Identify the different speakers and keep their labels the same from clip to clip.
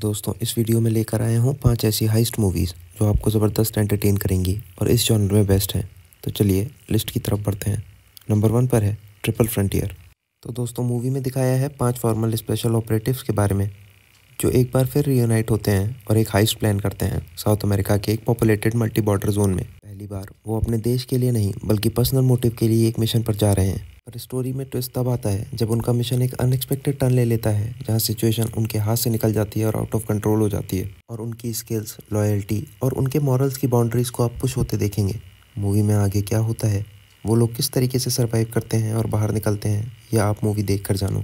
Speaker 1: दोस्तों इस वीडियो में लेकर आया हूँ पांच ऐसी हाइस्ट मूवीज़ जो आपको ज़बरदस्त एंटरटेन करेंगी और इस जॉनर में बेस्ट हैं तो चलिए लिस्ट की तरफ बढ़ते हैं नंबर वन पर है ट्रिपल फ्रंटियर तो दोस्तों मूवी में दिखाया है पांच फॉर्मल स्पेशल ऑपरेटिव्स के बारे में जो एक बार फिर रियूनाइट होते हैं और एक हाइस्ट प्लान करते हैं साउथ अमेरिका के एक पॉपुलेटेड मल्टी बॉर्डर जोन में पहली बार वो अपने देश के लिए नहीं बल्कि पर्सनल मोटिव के लिए एक मिशन पर जा रहे हैं पर स्टोरी में ट्विस्ट तब आता है जब उनका मिशन एक अनएक्सपेक्टेड टर्न ले लेता है जहाँ सिचुएशन उनके हाथ से निकल जाती है और आउट ऑफ कंट्रोल हो जाती है और उनकी स्किल्स लॉयल्टी और उनके मॉरल्स की बाउंड्रीज को आप पुश होते देखेंगे मूवी में आगे क्या होता है वो लोग किस तरीके से सर्वाइव करते हैं और बाहर निकलते हैं यह आप मूवी देख कर जानो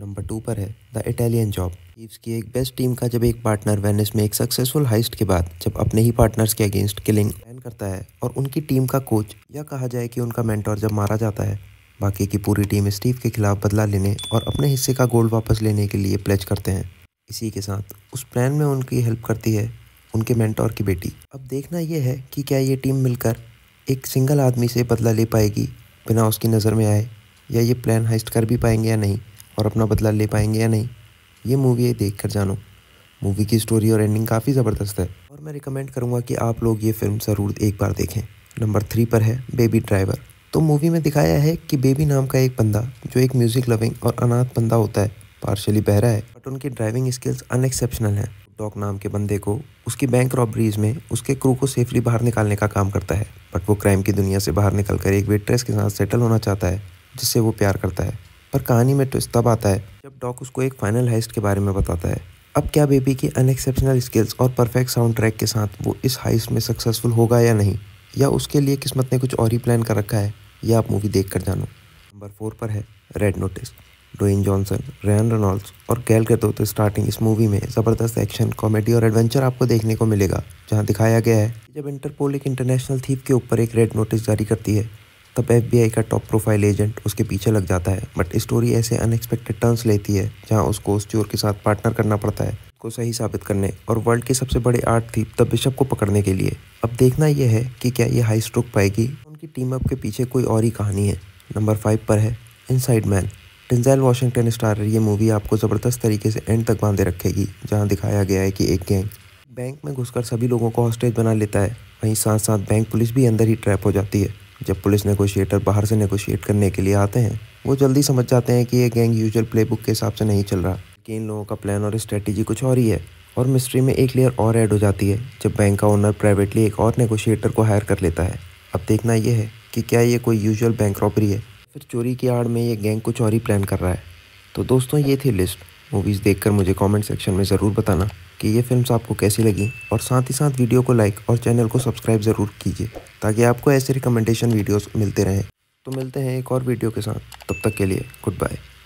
Speaker 1: नंबर टू पर है द इटालियन जॉब ईव्स की एक बेस्ट टीम का जब एक पार्टनर वेनिस में एक सक्सेसफुल हाइस्ट के बाद जब अपने ही पार्टनर्स के अगेंस्ट किलिंग प्लान करता है और उनकी टीम का कोच या कहा जाए कि उनका मेंटोर जब मारा जाता है बाकी की पूरी टीम स्टीव के खिलाफ बदला लेने और अपने हिस्से का गोल्ड वापस लेने के लिए प्लेज करते हैं इसी के साथ उस प्लान में उनकी हेल्प करती है उनके मैंटोर की बेटी अब देखना यह है कि क्या ये टीम मिलकर एक सिंगल आदमी से बदला ले पाएगी बिना उसकी नज़र में आए या ये प्लान हाइस्ट कर भी पाएंगे या नहीं और अपना बदला ले पाएंगे या नहीं ये मूवी देख कर जानो मूवी की स्टोरी और एंडिंग काफ़ी ज़बरदस्त है और मैं रिकमेंड करूँगा कि आप लोग ये फिल्म ज़रूर एक बार देखें नंबर थ्री पर है बेबी ड्राइवर तो मूवी में दिखाया है कि बेबी नाम का एक बंदा जो एक म्यूज़िक लविंग और अनाथ बंदा होता है पार्शली बहरा है बट उनकी ड्राइविंग स्किल्स अनएक्सेप्शनल हैं डॉग नाम के बंदे को उसकी बैंक रॉबरीज में उसके क्रू को सेफली बाहर निकालने का काम करता है बट वो क्राइम की दुनिया से बाहर निकल एक वेट्रेस के साथ सेटल होना चाहता है जिससे वो प्यार करता है पर कहानी में ट्विस्ट तब आता है जब डॉक उसको एक फाइनल हाइस्ट के बारे में बताता है अब क्या बेबी की अनएक्सेप्शनल स्किल्स और परफेक्ट साउंड ट्रैक के साथ वो इस हाइस्ट में सक्सेसफुल होगा या नहीं या उसके लिए किस्मत ने कुछ और ही प्लान कर रखा है यह आप मूवी देख कर जानो नंबर फोर पर है red notice Dwayne Johnson Ryan Reynolds और गैल गर्दो तो स्टार्टिंग इस मूवी में ज़बरदस्त एक्शन कॉमेडी और एडवेंचर आपको देखने को मिलेगा जहां दिखाया गया है जब इंटरपोल एक इंटरनेशनल थीप के ऊपर एक रेड नोटिस जारी करती है तब एफबीआई का टॉप प्रोफाइल एजेंट उसके पीछे लग जाता है बट स्टोरी ऐसे अनएक्सपेक्टेड टर्न्स लेती है जहाँ उसको उस चोर के साथ पार्टनर करना पड़ता है को सही साबित करने और वर्ल्ड के सबसे बड़े आर्ट थी द बिशप को पकड़ने के लिए अब देखना यह है कि क्या ये हाई स्ट्रोक पाएगी उनकी टीम अप के पीछे कोई और ही कहानी है नंबर फाइव पर है inside man Denzel Washington starrer ये मूवी आपको ज़बरदस्त तरीके से एंड तक बांधे रखेगी जहाँ दिखाया गया है कि एक गैंग बैंक में घुसकर सभी लोगों को हॉस्टेज बना लेता है वहीं साथ साथ बैंक पुलिस भी अंदर ही ट्रैप हो जाती है जब पुलिस नेगोशिएटर बाहर से नेगोशिएट करने के लिए आते हैं वो जल्दी समझ जाते हैं कि ये गैंग यूजल प्लेबुक के हिसाब से नहीं चल रहा कि इन लोगों का प्लान और स्ट्रेटेजी कुछ और ही है और मिस्ट्री में एक लेयर और ऐड हो जाती है जब बैंक का ओनर प्राइवेटली एक और नेगोशिएटर को हायर कर लेता है अब देखना यह है कि क्या ये कोई यूजुअल बैंक रॉबरी है फिर चोरी की आड़ में ये गैंग कुछ और ही प्लान कर रहा है तो दोस्तों ये थी लिस्ट मूवीज़ देखकर मुझे कमेंट सेक्शन में ज़रूर बताना कि ये फिल्म आपको कैसी लगी और साथ ही साथ वीडियो को लाइक और चैनल को सब्सक्राइब ज़रूर कीजिए ताकि आपको ऐसे रिकमेंडेशन वीडियोस मिलते रहें तो मिलते हैं एक और वीडियो के साथ तब तक के लिए गुड बाय